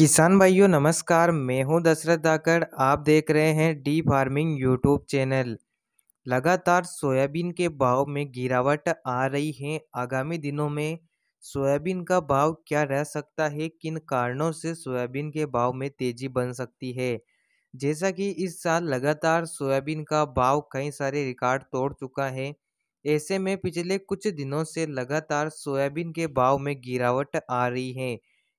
किसान भाइयों नमस्कार मैं हूं दशरथ धाकर आप देख रहे हैं डी फार्मिंग यूट्यूब चैनल लगातार सोयाबीन के भाव में गिरावट आ रही है आगामी दिनों में सोयाबीन का भाव क्या रह सकता है किन कारणों से सोयाबीन के भाव में तेजी बन सकती है जैसा कि इस साल लगातार सोयाबीन का भाव कई सारे रिकॉर्ड तोड़ चुका है ऐसे में पिछले कुछ दिनों से लगातार सोयाबीन के भाव में गिरावट आ रही है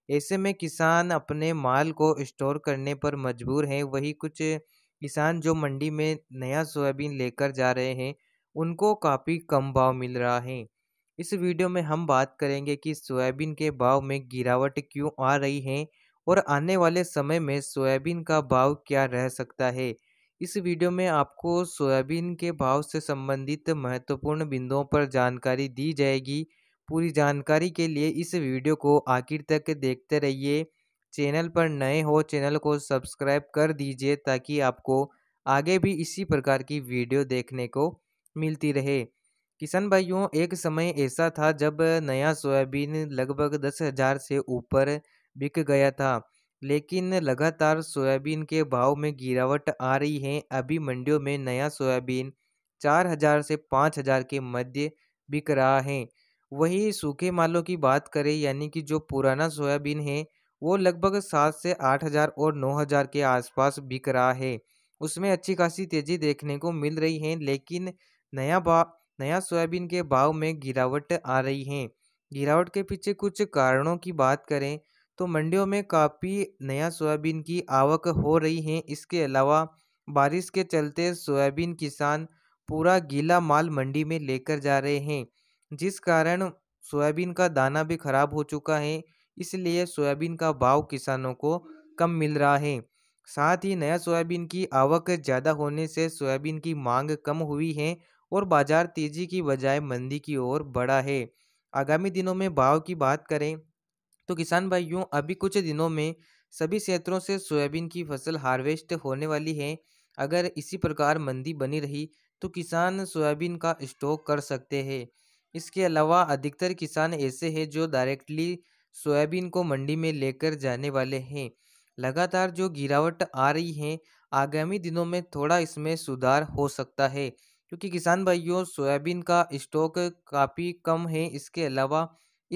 ऐसे में किसान अपने माल को स्टोर करने पर मजबूर हैं वही कुछ किसान जो मंडी में नया सोयाबीन लेकर जा रहे हैं उनको काफ़ी कम भाव मिल रहा है इस वीडियो में हम बात करेंगे कि सोयाबीन के भाव में गिरावट क्यों आ रही है और आने वाले समय में सोयाबीन का भाव क्या रह सकता है इस वीडियो में आपको सोयाबीन के भाव से संबंधित महत्वपूर्ण बिंदुओं पर जानकारी दी जाएगी पूरी जानकारी के लिए इस वीडियो को आखिर तक देखते रहिए चैनल पर नए हो चैनल को सब्सक्राइब कर दीजिए ताकि आपको आगे भी इसी प्रकार की वीडियो देखने को मिलती रहे किसान भाइयों एक समय ऐसा था जब नया सोयाबीन लगभग दस हज़ार से ऊपर बिक गया था लेकिन लगातार सोयाबीन के भाव में गिरावट आ रही है अभी मंडियों में नया सोयाबीन चार हज़ार से पाँच हज़ार के मध्य बिक रहा है वहीं सूखे मालों की बात करें यानी कि जो पुराना सोयाबीन है वो लगभग सात से आठ हज़ार और नौ हज़ार के आसपास बिक रहा है उसमें अच्छी खासी तेज़ी देखने को मिल रही है लेकिन नया भाव नया सोयाबीन के भाव में गिरावट आ रही है गिरावट के पीछे कुछ कारणों की बात करें तो मंडियों में काफ़ी नया सोयाबीन की आवक हो रही है इसके अलावा बारिश के चलते सोयाबीन किसान पूरा गीला माल मंडी में लेकर जा रहे हैं जिस कारण सोयाबीन का दाना भी खराब हो चुका है इसलिए सोयाबीन का भाव किसानों को कम मिल रहा है साथ ही नया सोयाबीन की आवक ज़्यादा होने से सोयाबीन की मांग कम हुई है और बाजार तेजी की बजाय मंदी की ओर बढ़ा है आगामी दिनों में भाव की बात करें तो किसान भाइयों अभी कुछ दिनों में सभी क्षेत्रों से सोयाबीन की फसल हार्वेस्ट होने वाली है अगर इसी प्रकार मंदी बनी रही तो किसान सोयाबीन का स्टॉक कर सकते हैं इसके अलावा अधिकतर किसान ऐसे हैं जो डायरेक्टली सोयाबीन को मंडी में लेकर जाने वाले हैं लगातार जो गिरावट आ रही है आगामी दिनों में थोड़ा इसमें सुधार हो सकता है क्योंकि किसान भाइयों सोयाबीन का स्टॉक काफ़ी कम है इसके अलावा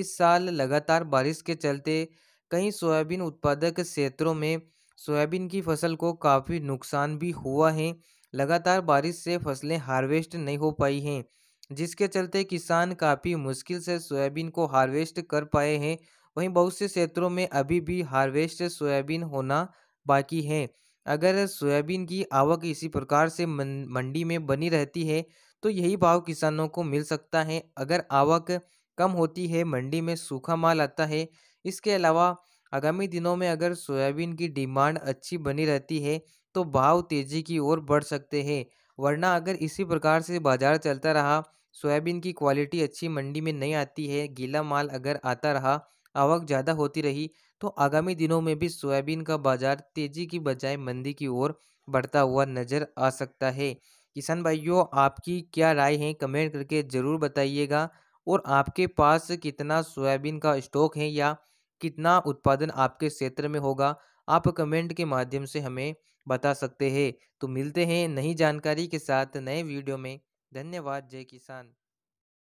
इस साल लगातार बारिश के चलते कई सोयाबीन उत्पादक क्षेत्रों में सोयाबीन की फसल को काफ़ी नुकसान भी हुआ है लगातार बारिश से फसलें हार्वेस्ट नहीं हो पाई हैं जिसके चलते किसान काफ़ी मुश्किल से सोयाबीन को हार्वेस्ट कर पाए हैं वहीं बहुत से क्षेत्रों में अभी भी हार्वेस्ट सोयाबीन होना बाकी है अगर सोयाबीन की आवक इसी प्रकार से मंडी में बनी रहती है तो यही भाव किसानों को मिल सकता है अगर आवक कम होती है मंडी में सूखा माल आता है इसके अलावा आगामी दिनों में अगर सोयाबीन की डिमांड अच्छी बनी रहती है तो भाव तेज़ी की ओर बढ़ सकते हैं वरना अगर इसी प्रकार से बाज़ार चलता रहा सोयाबीन की क्वालिटी अच्छी मंडी में नहीं आती है गीला माल अगर आता रहा आवक ज़्यादा होती रही तो आगामी दिनों में भी सोयाबीन का बाज़ार तेज़ी की बजाय मंदी की ओर बढ़ता हुआ नज़र आ सकता है किसान भाइयों आपकी क्या राय है कमेंट करके ज़रूर बताइएगा और आपके पास कितना सोयाबीन का स्टॉक है या कितना उत्पादन आपके क्षेत्र में होगा आप कमेंट के माध्यम से हमें बता सकते हैं तो मिलते हैं नई जानकारी के साथ नए वीडियो में धन्यवाद जय किसान